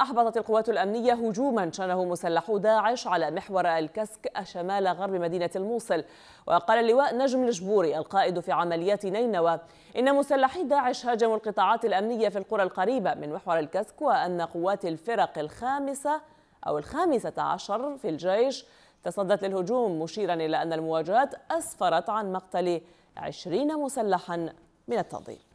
أحبطت القوات الأمنية هجوما شنه مسلحو داعش على محور الكسك شمال غرب مدينة الموصل وقال اللواء نجم الجبوري القائد في عمليات نينوى إن مسلحي داعش هاجموا القطاعات الأمنية في القرى القريبة من محور الكسك وأن قوات الفرق الخامسة أو الخامسة عشر في الجيش تصدت للهجوم مشيرا إلى أن المواجهات أسفرت عن مقتل عشرين مسلحا من التنظيم